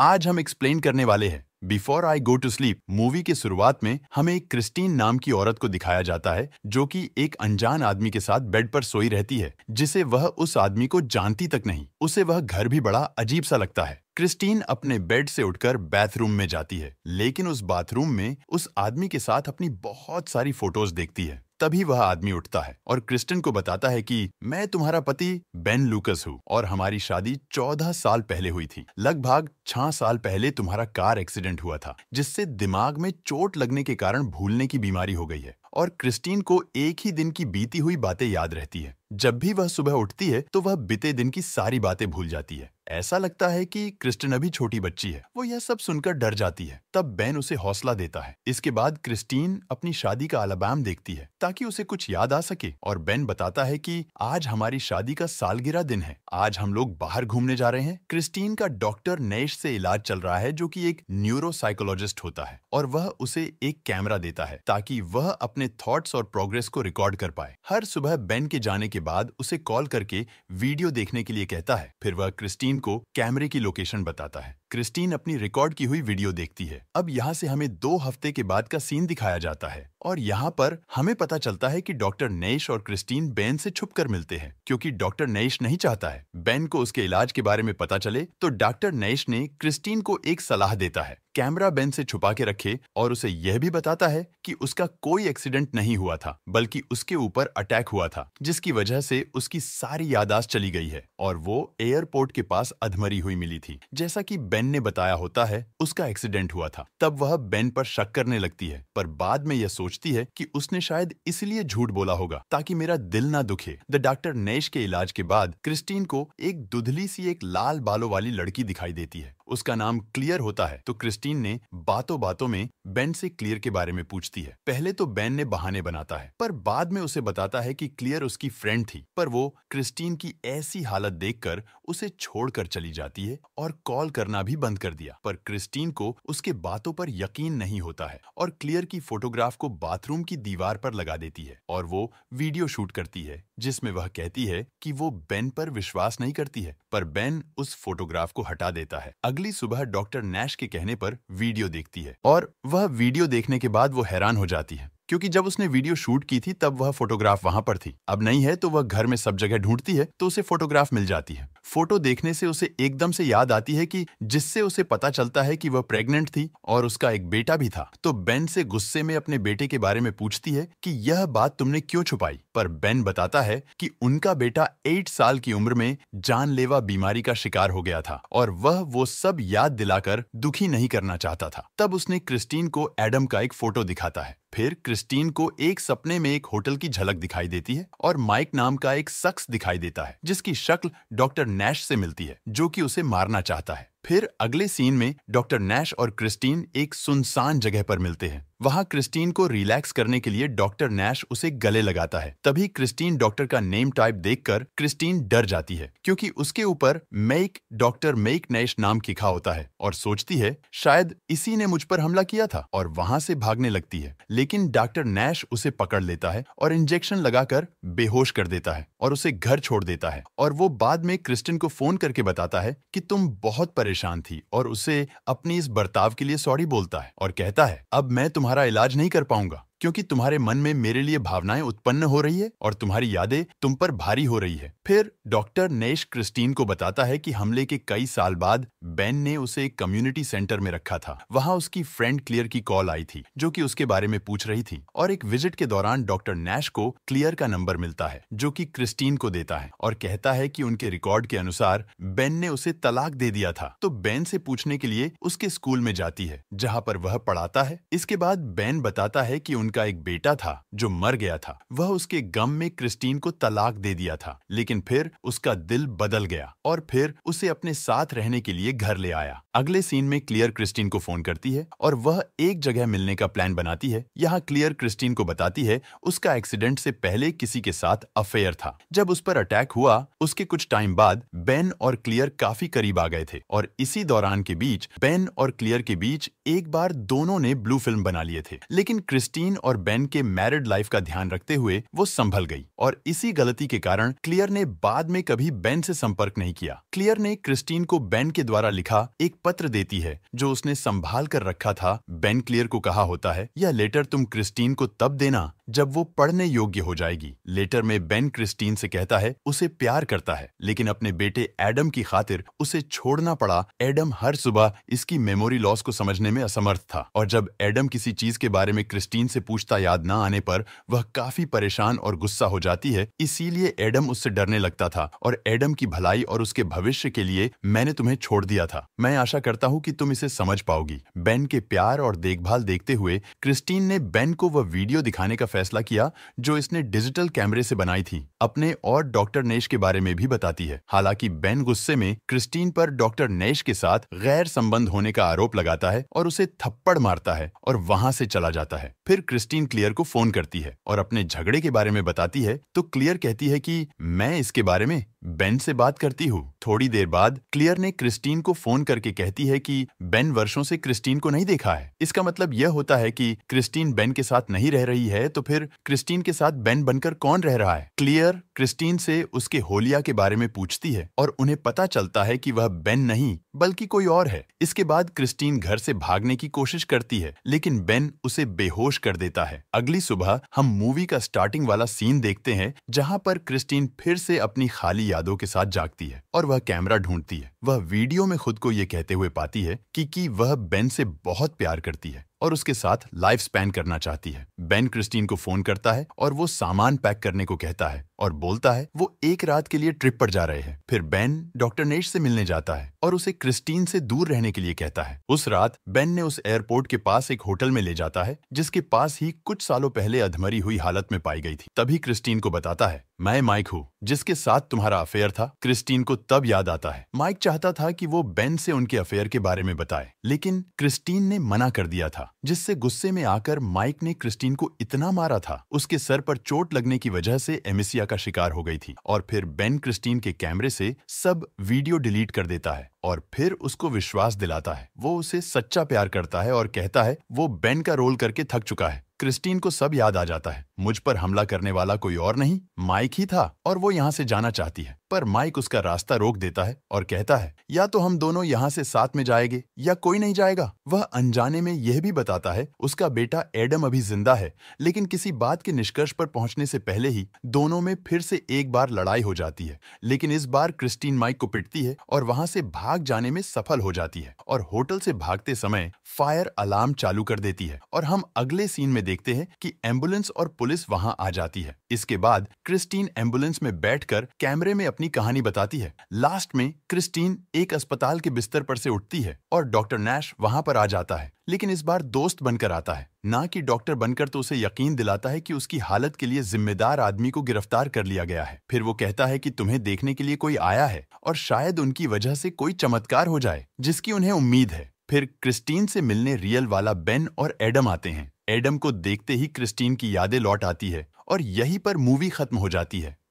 आज हम एक्सप्लेन करने वाले हैं before I go to sleep movie के शुरुआत में हमें एक क्रिस्टीन नाम की औरत को दिखाया जाता है जो कि एक अनजान आदमी के साथ बेड पर सोई रहती है जिसे वह उस आदमी को जानती तक नहीं उसे वह घर भी बड़ा अजीब सा लगता है क्रिस्टीन अपने बेड से उठकर बाथरूम में जाती है लेकिन उस बाथरूम में उस आदमी के साथ अपनी बहुत सारी फोटोज देखती है तभी वह आदमी उठता है और क्रिस्टन को बताता है कि मैं तुम्हारा पति बेन लूकस हूँ और हमारी शादी चौदह साल पहले हुई थी लगभग छह साल पहले तुम्हारा कार एक्सीडेंट हुआ था जिससे दिमाग में चोट लगने के कारण भूलने की बीमारी हो गई है और क्रिस्टीन को एक ही दिन की बीती हुई बातें याद रहती है जब भी वह सुबह उठती है तो वह बीते दिन की सारी बातें भूल जाती है ऐसा लगता है कि क्रिस्टिन अभी छोटी बच्ची है वो यह सब सुनकर डर जाती है तब बेन उसे हौसला देता है इसके बाद क्रिस्टीन अपनी शादी का अलाबाम देखती है ताकि उसे कुछ याद आ सके और बेन बताता है कि आज हमारी शादी का सालगिरह दिन है आज हम लोग बाहर घूमने जा रहे हैं क्रिस्टीन का डॉक्टर नेश से इलाज चल रहा है जो की एक न्यूरोसाइकोलॉजिस्ट होता है और वह उसे एक कैमरा देता है ताकि वह अपने थॉट्स और प्रोग्रेस को रिकॉर्ड कर पाए हर सुबह बेन के जाने के बाद उसे कॉल करके वीडियो देखने के लिए कहता है फिर वह क्रिस्टीन को कैमरे की लोकेशन बताता है क्रिस्टीन अपनी रिकॉर्ड की हुई वीडियो देखती है अब यहाँ से हमें दो हफ्ते के बाद का सीन दिखाया जाता है और यहाँ पर हमें पता चलता है कि डॉक्टर नेश और क्रिस्टीन बेन से छुपकर मिलते हैं क्योंकि डॉक्टर नेश नहीं चाहता है बेन को उसके इलाज के बारे में पता चले तो डॉक्टर नेश ने क्रिस्टीन को एक सलाह देता है कैमरा बेन से छुपा के रखे और उसे यह भी बताता है कि उसका कोई एक्सीडेंट नहीं हुआ था बल्कि उसके ऊपर अटैक हुआ था जिसकी वजह से उसकी सारी यादाश्त चली गई है और वो एयरपोर्ट के पास अधमरी हुई मिली थी जैसा कि बेन बेन ने बताया होता है उसका एक्सीडेंट हुआ था तब वह बेन पर शक करने लगती है पर बाद में यह सोचती है कि उसने शायद इसलिए झूठ बोला होगा ताकि मेरा दिल ना दुखे द डॉक्टर नेश के इलाज के बाद क्रिस्टीन को एक दुधली सी एक लाल बालों वाली लड़की दिखाई देती है उसका नाम क्लियर होता है तो क्रिस्टीन ने बातों बातों में बेन से क्लियर के बारे में पूछती है पहले तो बेन ने बहाने बनाता है पर बाद में उसे बताता है कि क्लियर उसकी फ्रेंड थी पर वो क्रिस्टीन की ऐसी हालत देखकर उसे छोड़कर चली जाती है और कॉल करना भी बंद कर दिया पर क्रिस्टीन को उसके बातों पर यकीन नहीं होता है और क्लियर की फोटोग्राफ को बाथरूम की दीवार पर लगा देती है और वो वीडियो शूट करती है जिसमें वह कहती है कि वो बेन पर विश्वास नहीं करती है पर बेन उस फोटोग्राफ को हटा देता है अगले अगली सुबह डॉक्टर नैश के कहने पर वीडियो देखती है और वह वीडियो देखने के बाद वो हैरान हो जाती है क्योंकि जब उसने वीडियो शूट की थी तब वह फोटोग्राफ वहां पर थी अब नहीं है तो वह घर में सब जगह ढूंढती है तो उसे फोटोग्राफ मिल जाती है फोटो देखने से उसे एकदम से याद आती है कि जिससे उसे पता चलता है कि वह प्रेग्नेंट थी और उसका एक बेटा भी था तो बेन से गुस्से में अपने बेटे के बारे में पूछती है कि यह बात तुमने क्यों छुपाई पर बेन बताता है कि उनका बेटा एट साल की उम्र में जानलेवा बीमारी का शिकार हो गया था और वह वो सब याद दिलाकर दुखी नहीं करना चाहता था तब उसने क्रिस्टीन को एडम का एक फोटो दिखाता है फिर क्रिस्टीन को एक सपने में एक होटल की झलक दिखाई देती है और माइक नाम का एक शख्स दिखाई देता है जिसकी शक्ल डॉक्टर नैश से मिलती है जो कि उसे मारना चाहता है फिर अगले सीन में डॉक्टर नैश और क्रिस्टीन एक सुनसान जगह पर मिलते हैं वहां क्रिस्टीन को रिलैक्स करने के लिए डॉक्टर नैश उसे गले लगाता है तभी क्रिस्टीन डॉक्टर का नेम टाइप देखकर क्रिस्टीन डर जाती है क्योंकि उसके ऊपर मेक डॉक्टर मेक नैश नाम लिखा होता है और सोचती है शायद इसी ने मुझ पर हमला किया था और वहां से भागने लगती है लेकिन डॉक्टर नैश उसे पकड़ लेता है और इंजेक्शन लगाकर बेहोश कर देता है और उसे घर छोड़ देता है और वो बाद में क्रिस्टिन को फोन करके बताता है की तुम बहुत परेशान परेशान थी और उसे अपनी इस बर्ताव के लिए सॉरी बोलता है और कहता है अब मैं तुम्हारा इलाज नहीं कर पाऊंगा क्योंकि तुम्हारे मन में मेरे लिए भावनाएं उत्पन्न हो रही है और तुम्हारी यादें तुम पर भारी हो रही है फिर डॉक्टर नेश क्रिस्टीन को बताता है कि हमले के कई साल बाद बेन ने उसे एक कम्युनिटी सेंटर में रखा था वहां उसकी फ्रेंड क्लियर की कॉल आई थी जो कि उसके बारे में पूछ रही थी और एक विजिट के दौरान डॉक्टर नैश को क्लियर का नंबर मिलता है जो की क्रिस्टीन को देता है और कहता है की उनके रिकॉर्ड के अनुसार बेन ने उसे तलाक दे दिया था तो बेन से पूछने के लिए उसके स्कूल में जाती है जहाँ पर वह पढ़ाता है इसके बाद बेन बताता है कि उनके उनका एक बेटा था जो मर गया था वह उसके गम में क्रिस्टीन को तलाक दे दिया था लेकिन फिर उसका दिल बदल गया और फिर उसे अपने साथ रहने के लिए घर ले आया अगले सीन में क्लियर क्रिस्टीन को फोन करती है और वह एक जगह मिलने का प्लान बनाती है यहाँ क्लियर क्रिस्टीन को बताती है उसका एक्सीडेंट से पहले किसी के साथ अफेयर था जब उस पर अटैक हुआ उसके कुछ टाइम बाद बेन और क्लियर काफी करीब आ गए थे और इसी दौरान के बीच बेन और क्लियर के बीच एक बार दोनों ने ब्लू फिल्म बना लिए थे लेकिन क्रिस्टीन और बेन के मैरिड लाइफ का ध्यान रखते हुए वो संभल गई और इसी गलती के कारण क्लियर ने बाद में कभी बेन से संपर्क नहीं किया क्लियर ने क्रिस्टीन को बेन के द्वारा लिखा एक पत्र देती है जो उसने संभाल कर रखा था बेन क्लियर को कहा होता है यह लेटर तुम क्रिस्टीन को तब देना जब वो पढ़ने योग्य हो जाएगी लेटर में बेन क्रिस्टीन से कहता है उसे प्यार करता है लेकिन अपने बेटे एडम की खातिर उसे छोड़ना पड़ा एडम हर सुबह इसकी मेमोरी लॉस को समझने में असमर्थ था और जब एडम किसी चीज के बारे में क्रिस्टीन से पूछता याद ना आने पर वह काफी परेशान और गुस्सा हो जाती है इसीलिए एडम उससे डरने लगता था और एडम की भलाई और उसके भविष्य के लिए मैंने तुम्हें छोड़ दिया था मैं आशा करता हूँ की तुम इसे समझ पाओगी बेन के प्यार और देखभाल देखते हुए क्रिस्टीन ने बेन को वह वीडियो दिखाने का फैसला किया जो इसने डिजिटल कैमरे से बनाई थी अपने और डॉक्टर नेश के बारे में भी बताती है हालांकि बेन गुस्से में क्रिस्टीन पर डॉक्टर नेश के साथ गैर संबंध होने का आरोप लगाता है और उसे थप्पड़ मारता है और वहाँ से चला जाता है फिर क्रिस्टीन क्लियर को फोन करती है और अपने झगड़े के बारे में बताती है तो क्लियर कहती है की मैं इसके बारे में बेन से बात करती हूँ थोड़ी देर बाद क्लियर ने क्रिस्टीन को फोन करके कहती है कि बेन वर्षों से क्रिस्टीन को नहीं देखा है इसका मतलब यह होता है कि क्रिस्टीन बेन के साथ नहीं रह रही है तो फिर क्रिस्टीन के साथ बेन बनकर कौन रह रहा है क्लियर क्रिस्टीन से उसके होलिया के बारे में पूछती है और उन्हें पता चलता है कि वह बेन नहीं बल्कि कोई और है इसके बाद क्रिस्टीन घर से भागने की कोशिश करती है लेकिन बेन उसे बेहोश कर देता है अगली सुबह हम मूवी का स्टार्टिंग वाला सीन देखते हैं जहाँ पर क्रिस्टीन फिर से अपनी खाली यादों के साथ जागती है और वह कैमरा ढूंढती है वह वीडियो में खुद को ये कहते हुए पाती है कि कि वह बेन से बहुत प्यार करती है और उसके साथ लाइफ स्पैन करना चाहती है बेन क्रिस्टीन को फोन करता है और वो सामान पैक करने को कहता है और बोलता है वो एक रात के लिए ट्रिप पर जा रहे हैं फिर बेन डॉक्टर नेश से मिलने जाता है और उसे क्रिस्टीन से दूर रहने के लिए कहता है उस रात बेन ने उस एयरपोर्ट के पास एक होटल में ले जाता है जिसके पास ही कुछ सालों पहले अधमरी हुई हालत में पाई गई थी तभी क्रिस्टीन को बताता है मैं माइक हूँ जिसके साथ तुम्हारा अफेयर था क्रिस्टीन को तब याद आता है माइक चाहता था कि वो बेन से उनके अफेयर के बारे में बताए लेकिन क्रिस्टीन ने मना कर दिया था जिससे गुस्से में आकर माइक ने क्रिस्टीन को इतना मारा था उसके सर पर चोट लगने की वजह से एमिसिया का शिकार हो गई थी और फिर बेन क्रिस्टीन के कैमरे से सब वीडियो डिलीट कर देता है और फिर उसको विश्वास दिलाता है वो उसे सच्चा प्यार करता है और कहता है वो बेन का रोल करके थक चुका है क्रिस्टीन को सब याद आ जाता है मुझ पर हमला करने वाला कोई और नहीं माइक ही था और वो यहाँ से जाना चाहती है पर माइक उसका रास्ता रोक देता है और कहता है या तो हम दोनों यहाँ से साथ में जाएंगे या कोई नहीं जाएगा वह अनजाने में यह भी बताता है उसका बेटा एडम अभी जिंदा है लेकिन किसी बात के निष्कर्ष पर पहुंचने से पहले ही दोनों में फिर से एक बार लड़ाई हो जाती है लेकिन इस बार क्रिस्टीन माइक को पिटती है और वहां से भाग जाने में सफल हो जाती है और होटल से भागते समय फायर अलार्म चालू कर देती है और हम अगले सीन में देखते हैं कि एम्बुलेंस और पुलिस वहां आ जाती है इसके बाद क्रिस्टीन एम्बुलेंस में बैठकर कैमरे में अपनी अपनी कहानी बताती है लास्ट में क्रिस्टीन एक अस्पताल के बिस्तर पर से उठती है और डॉक्टर नैश वहां पर आ जाता है लेकिन इस बार दोस्त बनकर आता है ना कि डॉक्टर बनकर तो उसे यकीन दिलाता है कि उसकी हालत के लिए जिम्मेदार आदमी को गिरफ्तार कर लिया गया है फिर वो कहता है कि तुम्हें देखने के लिए कोई आया है और शायद उनकी वजह से कोई चमत्कार हो जाए जिसकी उन्हें उम्मीद है फिर क्रिस्टीन से मिलने रियल वाला बेन और एडम आते हैं एडम को देखते ही क्रिस्टीन की यादें लौट आती है और यहीं पर मूवी खत्म हो जाती है